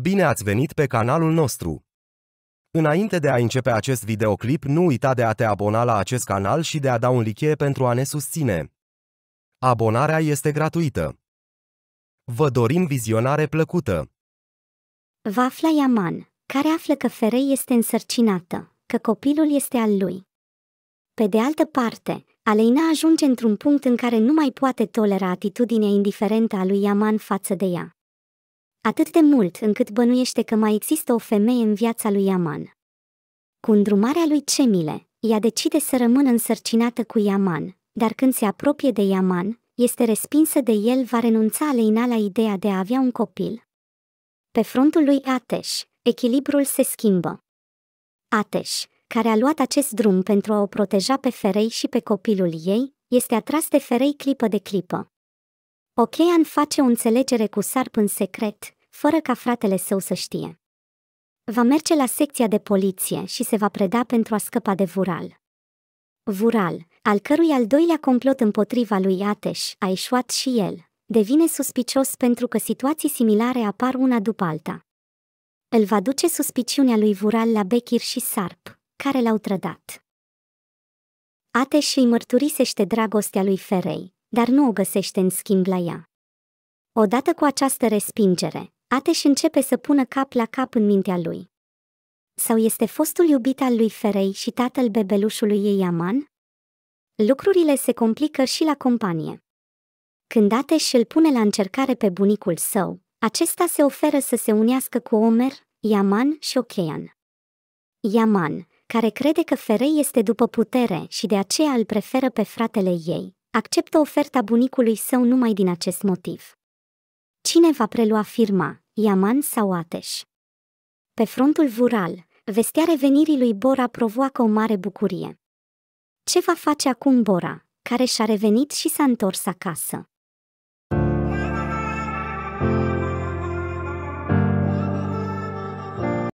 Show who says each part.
Speaker 1: Bine ați venit pe canalul nostru! Înainte de a începe acest videoclip, nu uita de a te abona la acest canal și de a da un like pentru a ne susține. Abonarea este gratuită. Vă dorim vizionare plăcută!
Speaker 2: Vafla Iaman, care află că Ferei este însărcinată, că copilul este al lui. Pe de altă parte, Aleina ajunge într-un punct în care nu mai poate tolera atitudinea indiferentă a lui Iaman față de ea atât de mult încât bănuiește că mai există o femeie în viața lui Iaman. Cu îndrumarea lui Cemile, ea decide să rămână însărcinată cu Iaman, dar când se apropie de Iaman, este respinsă de el, va renunța Aleina la ideea de a avea un copil. Pe frontul lui Ateș, echilibrul se schimbă. Ateș, care a luat acest drum pentru a o proteja pe Ferei și pe copilul ei, este atras de Ferei clipă de clipă. Okean face o înțelegere cu Sarp în secret, fără ca fratele său să știe. Va merge la secția de poliție și se va preda pentru a scăpa de Vural. Vural, al cărui al doilea complot împotriva lui Ateș a eșuat și el, devine suspicios pentru că situații similare apar una după alta. Îl va duce suspiciunea lui Vural la Bechir și Sarp, care l-au trădat. Ateș îi mărturisește dragostea lui Ferei, dar nu o găsește în schimb la ea. Odată cu această respingere, Ate și începe să pună cap la cap în mintea lui. Sau este fostul iubit al lui Ferei și tatăl bebelușului ei Aman? Lucrurile se complică și la companie. Când și îl pune la încercare pe bunicul său, acesta se oferă să se unească cu Omer, Iaman și Ochean. Iaman, care crede că Ferei este după putere și de aceea îl preferă pe fratele ei, acceptă oferta bunicului său numai din acest motiv. Cine va prelua firma, Iaman sau Ateș. Pe frontul Vural, vestea revenirii lui Bora provoacă o mare bucurie. Ce va face acum Bora, care și-a revenit și s-a întors acasă?